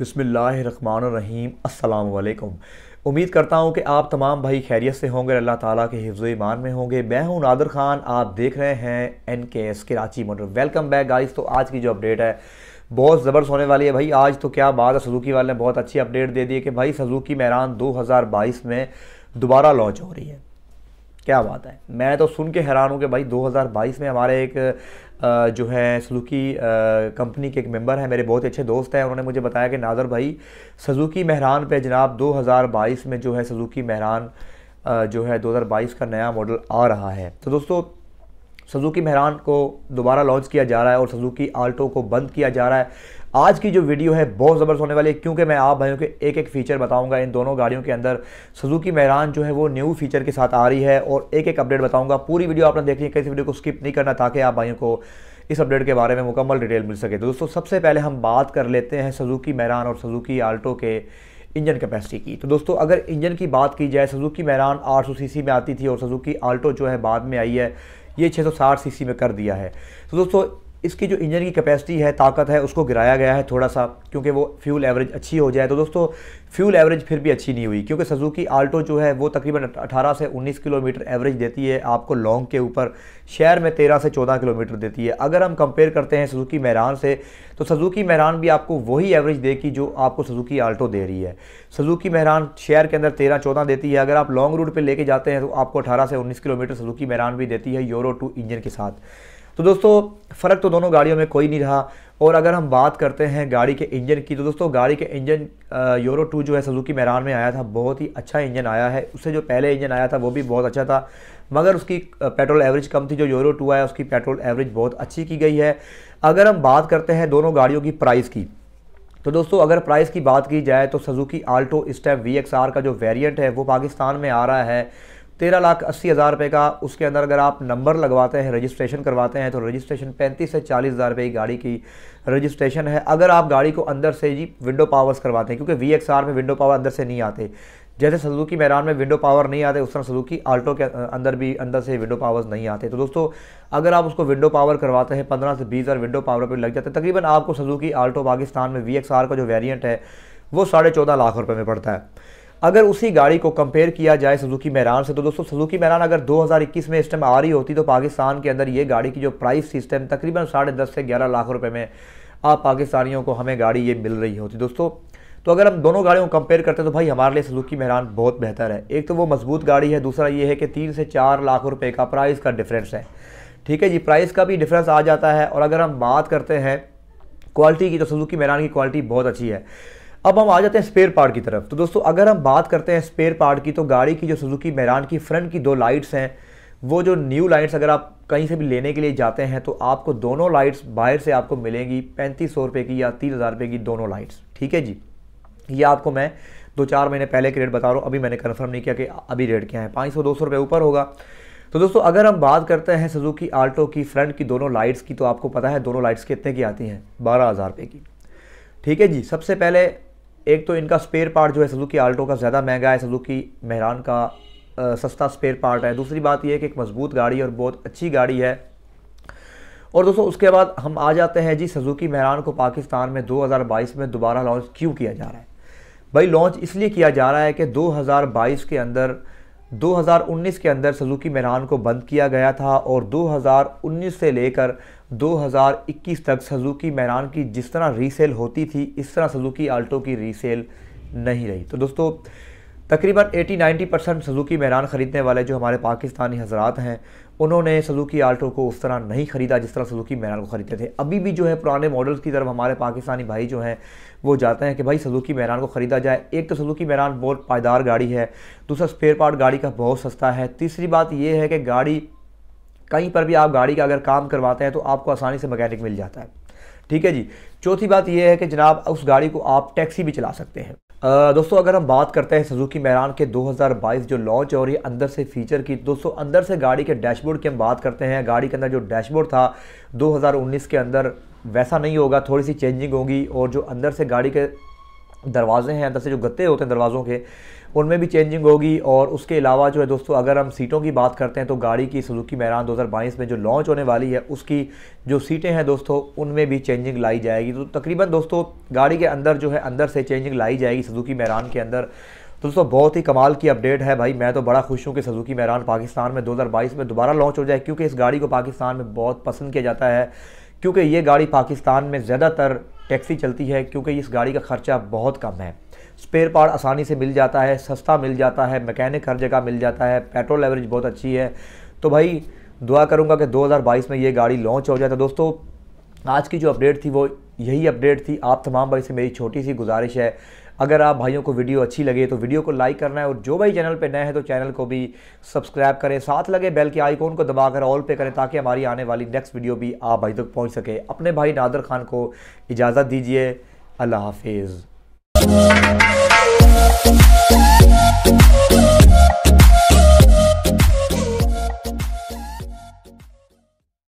बसमीम अल्लाम उम्मीद करता हूँ कि आप तमाम भाई खैरियत से होंगे अल्लाह ताला के हिफ्ज़ ईमान में होंगे मैं हूँ नादर ख़ान आप देख रहे हैं N K S Karachi motor welcome back guys तो आज की जो अपडेट है बहुत ज़बरदस्त होने वाली है भाई आज तो क्या बात है सजुकी वाले ने बहुत अच्छी अपडेट दे दी है कि भाई सजुकी हज़ार बाईस में दोबारा लॉन्च हो रही है क्या बात है मैं तो सुन के हैरान हूँ कि भाई 2022 में हमारे एक जो है सजुकी कंपनी के एक मेंबर हैं मेरे बहुत अच्छे दोस्त हैं उन्होंने मुझे बताया कि नादर भाई सजुकी मेहरान पे जनाब 2022 में जो है सजुकी मेहरान जो है 2022 का नया मॉडल आ रहा है तो दोस्तों सजुकी मेहरान को दोबारा लॉन्च किया जा रहा है और सजुकी आल्टो को बंद किया जा रहा है आज की जो वीडियो है बहुत ज़बरदस्त होने वाली है क्योंकि मैं आप भाइयों के एक एक फ़ीचर बताऊंगा इन दोनों गाड़ियों के अंदर सुजुकी मेहरान जो है वो न्यू फीचर के साथ आ रही है और एक एक अपडेट बताऊंगा पूरी वीडियो आपने देखनी है किसी वीडियो को स्किप नहीं करना ताकि आप भाइयों को इस अपडेट के बारे में मुकम्मल डिटेल मिल सके तो दोस्तों सबसे पहले हम बात कर लेते हैं सजुकी मेहरान और सजुकी आल्टो के इंजन कैपेसिटी की तो दोस्तों अगर इंजन की बात की जाए सुजुकी मैरान 800 सीसी में आती थी और सुजुकी आल्टो जो है बाद में आई है ये 660 सीसी में कर दिया है तो दोस्तों इसकी जो इंजन की कैपेसिटी है ताकत है उसको गिराया गया है थोड़ा सा क्योंकि वो फ्यूल एवरेज अच्छी हो जाए तो दोस्तों फ्यूल एवरेज फिर भी अच्छी नहीं हुई क्योंकि सजुकी आल्टो जो है वो तकरीबन 18 से 19 किलोमीटर एवरेज देती है आपको लॉन्ग के ऊपर शहर में 13 से 14 किलोमीटर देती है अगर हम कंपेयर करते हैं सजुकी महरान से तो सजुकी महरान भी आपको वही एवरेज देगी जो आपको सजुकी आल्टो दे रही है सजुकी महरान शहर के अंदर तेरह चौदह देती है अगर आप लॉन्ग रूट पर लेके जाते हैं तो आपको अठारह से उन्नीस किलोमीटर सजुकी महरान भी देती है यूरो टू इंजन के साथ तो दोस्तों फ़र्क तो दोनों गाड़ियों में कोई नहीं रहा और अगर हम बात करते हैं गाड़ी के इंजन की तो दोस्तों गाड़ी के इंजन यूरो टू जो है सजुकी मैरान में आया था बहुत ही अच्छा इंजन आया है उससे जो पहले इंजन आया था वो भी बहुत अच्छा था मगर उसकी पेट्रोल एवरेज कम थी जो यूरो टू आया उसकी पेट्रोल एवरेज बहुत अच्छी की गई है अगर हम बात करते हैं दोनों गाड़ियों की प्राइस की तो दोस्तों अगर प्राइस की बात की जाए तो सजुकी आल्टो इस टाइम वी का जो वेरियंट है वो पाकिस्तान में आ रहा है तेरह लाख अस्सी हज़ार रुपये का उसके अंदर अगर आप नंबर लगवाते हैं रजिस्ट्रेशन करवाते हैं तो रजिस्ट्रेशन पैंतीस से चालीस हज़ार रुपये की गाड़ी की रजिस्ट्रेशन है अगर आप गाड़ी को अंदर से जी विंडो पावर्स करवाते हैं क्योंकि वी एक्स आर में विंडो पावर अंदर से नहीं आते जैसे सलूकी मैरान में विंडो पावर नहीं आते उस तरह सलूकी आल्टो के अंदर भी अंदर से विंडो पावर्स नहीं आते तो दोस्तों अगर आप उसको विंडो पावर करवाते हैं पंद्रह से बीस हज़ार विंडो पावर पर लग जाते हैं तकरीबन आपको सलूकी आल्टो पाकिस्तान में वी एक्स आर का जो वेरियंट है वो साढ़े चौदह लाख रुपये में पड़ता है अगर उसी गाड़ी को कंपेयर किया जाए सुजुकी महरान से तो दोस्तों सुजुकी महरान अगर 2021 में इस टाइम आ रही होती तो पाकिस्तान के अंदर ये गाड़ी की जो प्राइस सिस्टम तकरीबन साढ़े दस से ग्यारह लाख रुपए में आप पाकिस्तानियों को हमें गाड़ी ये मिल रही होती दोस्तों तो अगर हम दोनों गाड़ियों को कंपेयर करते हैं तो भाई हमारे लिए सुजुकी महरान बहुत बेहतर है एक तो वो मजबूत गाड़ी है दूसरा ये है कि तीन से चार लाख रुपये का प्राइस का डिफरेंस है ठीक है जी प्राइस का भी डिफरेंस आ जाता है और अगर हम बात करते हैं क्वालिटी की तो सुजुकी महरान की क्वालिटी बहुत अच्छी है अब हम आ जाते हैं स्पेयर पार्ट की तरफ तो दोस्तों अगर हम बात करते हैं स्पेयर पार्ट की तो गाड़ी की जो सुजुकी मैरान की फ्रंट की दो लाइट्स हैं वो जो न्यू लाइट्स अगर आप कहीं से भी लेने के लिए जाते हैं तो आपको दोनों लाइट्स बाहर से आपको मिलेंगी पैंतीस सौ रुपये की या तीस हज़ार रुपये की दोनों लाइट्स ठीक है जी ये आपको मैं दो चार महीने पहले के रेट बता रहा हूँ अभी मैंने कन्फर्म नहीं किया कि अभी रेट क्या है पाँच सौ दो सौ रुपये ऊपर होगा तो दोस्तों अगर हम बात करते हैं सुजुकी आल्टो की फ्रंट की दोनों लाइट्स की तो आपको पता है दोनों लाइट्स कितने की आती हैं बारह हज़ार रुपये की ठीक है जी सबसे पहले एक तो इनका स्पेयर पार्ट जो है सजुकी आल्टो का ज़्यादा महंगा है सजुकी मेहरान का आ, सस्ता स्पेयर पार्ट है दूसरी बात यह है कि एक मजबूत गाड़ी और बहुत अच्छी गाड़ी है और दोस्तों उसके बाद हम आ जाते हैं जी सजुकी मेहरान को पाकिस्तान में 2022 में दोबारा लॉन्च क्यों किया जा रहा है भाई लॉन्च इसलिए किया जा रहा है कि 2022 के अंदर 2019 के अंदर सुजुकी मैरान को बंद किया गया था और 2019 से लेकर 2021 तक सुजुकी मैरान की जिस तरह रीसेल होती थी इस तरह सुजुकी आल्टो की रीसेल नहीं रही तो दोस्तों तकरीबन 80-90 परसेंट सजुकी मैरान ख़रीदने वाले जो हमारे पाकिस्तानी हजरात हैं उन्होंने सजुकी आल्टो को उस तरह नहीं ख़रीदा जिस तरह सजुकी मैरान को ख़रीदते थे अभी भी जो है पुराने मॉडल्स की तरफ हमारे पाकिस्तानी भाई जो हैं वो जाते हैं कि भाई सजुकी मैरान को ख़रीदा जाए एक तो सजुकी मैरान बहुत पायदार गाड़ी है दूसरा स्पेयर पार्ट गाड़ी का बहुत सस्ता है तीसरी बात यह है कि गाड़ी कहीं पर भी आप गाड़ी का अगर काम करवाते हैं तो आपको आसानी से मैकेनिक मिल जाता है ठीक है जी चौथी बात यह है कि जनाब उस गाड़ी को आप टैक्सी भी चला सकते हैं दोस्तों अगर हम बात करते हैं सुजुकी मैरान के 2022 जो लॉन्च हो रही है अंदर से फीचर की दोस्तों अंदर से गाड़ी के डैशबोर्ड की हम बात करते हैं गाड़ी के अंदर जो डैशबोर्ड था 2019 के अंदर वैसा नहीं होगा थोड़ी सी चेंजिंग होगी और जो अंदर से गाड़ी के दरवाजे हैं अंदर से जो गत्ते होते हैं दरवाज़ों के उनमें भी चेंजिंग होगी और उसके अलावा जो है दोस्तों अगर हम सीटों की बात करते हैं तो गाड़ी की सुजुकी महरान 2022 में जो लॉन्च होने वाली है उसकी जो सीटें हैं दोस्तों उनमें भी चेंजिंग लाई जाएगी तो तकरीबन दोस्तों गाड़ी के अंदर जो है अंदर से चेंजिंग लाई जाएगी सुजुकी मैरान के अंदर तो दोस्तों बहुत ही कमाल की अपडेट है भाई मैं तो बड़ा खुश हूँ कि सजुकी मैरान पाकिस्तान में दो में दोबारा लॉन्च हो जाए क्योंकि इस गाड़ी को पाकिस्तान में बहुत पसंद किया जाता है क्योंकि ये गाड़ी पाकिस्तान में ज़्यादातर टैक्सी चलती है क्योंकि इस गाड़ी का खर्चा बहुत कम है स्पेयर पार्ट आसानी से मिल जाता है सस्ता मिल जाता है मैकेनिक हर जगह मिल जाता है पेट्रोल एवरेज बहुत अच्छी है तो भाई दुआ करूँगा कि 2022 में ये गाड़ी लॉन्च हो जाए तो दोस्तों आज की जो अपडेट थी वो यही अपडेट थी आप तमाम भाई से मेरी छोटी सी गुजारिश है अगर आप भाइयों को वीडियो अच्छी लगे तो वीडियो को लाइक करना है और जो भाई चैनल पर नए हैं तो चैनल को भी सब्सक्राइब करें साथ लगे बेल के आइकॉन को दबाकर ऑल पे करें ताकि हमारी आने वाली नेक्स्ट वीडियो भी आप भाई तक पहुँच सके अपने भाई नादर खान को इजाज़त दीजिए अल्लाह हाफिज़